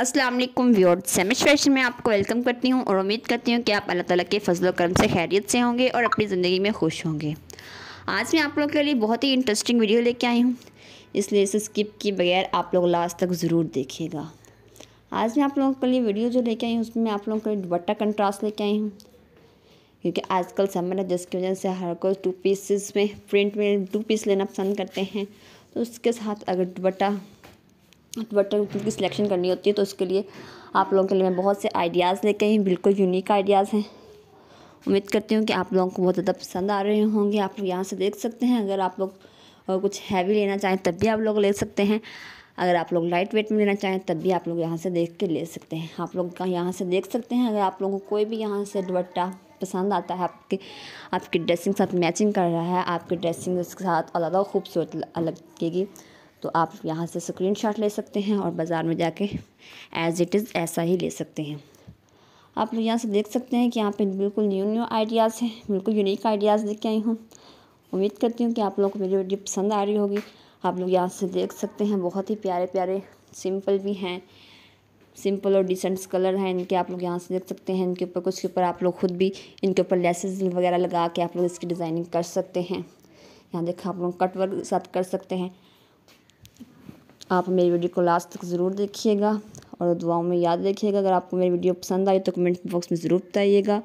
अस्सलाम वालेकुम viewers सेमिश fashion में आपको वेलकम करती हूँ और उम्मीद करती हूँ कि आप अल्लाह ताला के फजल करम से खैरियत से होंगे और अपनी ज़िंदगी में खुश होंगे आज मैं आप लोगों के लिए बहुत ही इंटरेस्टिंग वीडियो लेके आई हूँ इसलिए इसे स्किप किए बगैर आप लोग लास्ट तक ज़रूर देखिएगा आज मैं आप लोगों के लिए वीडियो जो लेके आई हूँ उसमें आप लोगों के लिए दुपट्टा कंट्रास्ट लेके आई हूँ क्योंकि आजकल समर है जिसकी वजह से हर कोई टू पीसेस में प्रिंट में टू पीस लेना पसंद करते हैं तो उसके साथ अगर दुपट्टा बटन की सिलेक्शन करनी होती है तो उसके लिए आप लोगों के लिए मैं बहुत से आइडियाज़ लेके आई बिल्कुल यूनिक आइडियाज़ हैं उम्मीद करती हूँ कि आप लोगों को बहुत ज़्यादा पसंद आ रहे होंगे आप लोग यहाँ से देख सकते हैं अगर आप लोग कुछ हैवी लेना चाहें तब भी आप लोग ले सकते हैं अगर आप लोग लाइट वेट में लेना चाहें तब भी आप लोग यहाँ से देख के ले सकते हैं आप लोग का यहाँ से देख सकते हैं अगर आप लोगों को कोई भी यहाँ से दुबट्टा पसंद आता है आपके आपकी ड्रेसिंग साथ मैचिंग कर रहा है आपकी ड्रेसिंग उसके साथ और ज़्यादा खूबसूरत लगेगी तो आप यहाँ से स्क्रीन ले सकते हैं और बाज़ार में जाके एज़ इट इज़ ऐसा ही ले सकते हैं आप लोग यहाँ से देख सकते हैं कि यहाँ पे बिल्कुल न्यू न्यू आइडियाज़ हैं बिल्कुल यूनिक आइडियाज़ लेके आई हूँ उम्मीद करती हूँ कि आप लोगों को मेरी वीडियो पसंद आ रही होगी आप लोग यहाँ से देख सकते हैं बहुत ही प्यारे प्यारे सिंपल भी हैं सिंपल और डिसेंट्स कलर हैं इनके आप लोग यहाँ से देख सकते हैं इनके ऊपर कुछ के ऊपर आप लोग खुद भी इनके ऊपर लेसेस वगैरह लगा के आप लोग इसकी डिज़ाइनिंग कर सकते हैं यहाँ देखा आप लोग कट वर्क साथ कर सकते हैं आप मेरी वीडियो को लास्ट तक ज़रूर देखिएगा और दुआओं में याद रखिएगा अगर आपको मेरी वीडियो पसंद आई तो कमेंट बॉक्स में ज़रूर बताइएगा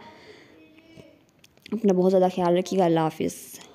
अपना बहुत ज़्यादा ख्याल रखिएगा अल्लाह हाफिज़